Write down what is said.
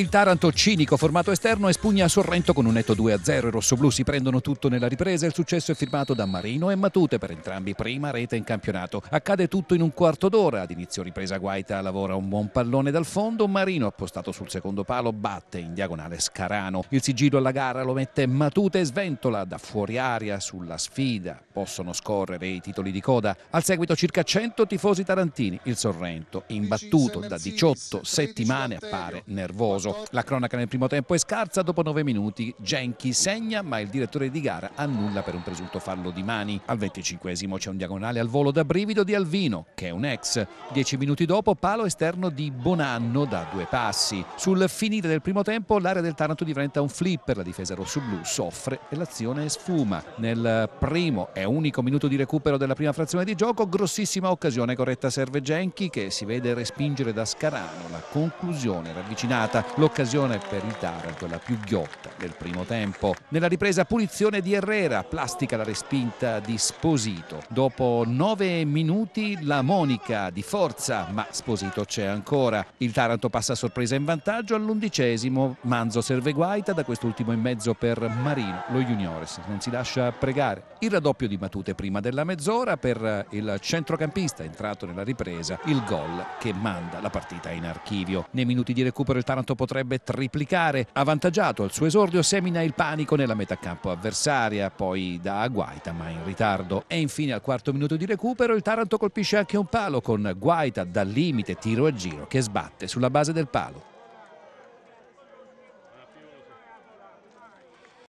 Il Taranto cinico, formato esterno, espugna Sorrento con un netto 2-0. I rossoblù si prendono tutto nella ripresa. Il successo è firmato da Marino e Matute, per entrambi prima rete in campionato. Accade tutto in un quarto d'ora. Ad inizio ripresa Guaita lavora un buon pallone dal fondo. Marino, appostato sul secondo palo, batte in diagonale Scarano. Il sigillo alla gara lo mette Matute e sventola da fuori aria sulla sfida. Possono scorrere i titoli di coda. Al seguito circa 100 tifosi tarantini. Il Sorrento, imbattuto da 18 settimane, appare nervoso. 4. La cronaca nel primo tempo è scarsa, dopo 9 minuti Genchi segna ma il direttore di gara annulla per un presunto fallo di mani. Al 25 esimo c'è un diagonale al volo da brivido di Alvino, che è un ex. 10 minuti dopo palo esterno di Bonanno da due passi. Sul finire del primo tempo l'area del Taranto diventa un flipper, la difesa rossoblu soffre e l'azione sfuma. Nel primo e unico minuto di recupero della prima frazione di gioco, grossissima occasione corretta serve Genchi che si vede respingere da Scarano la conclusione ravvicinata L'occasione per il Taranto è la più ghiotta del primo tempo. Nella ripresa punizione di Herrera, plastica la respinta di Sposito. Dopo nove minuti la Monica di forza, ma Sposito c'è ancora. Il Taranto passa a sorpresa in vantaggio all'undicesimo. Manzo serve guaita, da quest'ultimo in mezzo per Marino, lo juniores, non si lascia pregare. Il raddoppio di Matute prima della mezz'ora per il centrocampista entrato nella ripresa, il gol che manda la partita in archivio. Nei minuti di recupero il Taranto potrebbe triplicare. Avvantaggiato al suo esordio semina il panico nella metà campo avversaria, poi da Guaita ma in ritardo. E infine al quarto minuto di recupero il Taranto colpisce anche un palo con Guaita dal limite tiro a giro che sbatte sulla base del palo.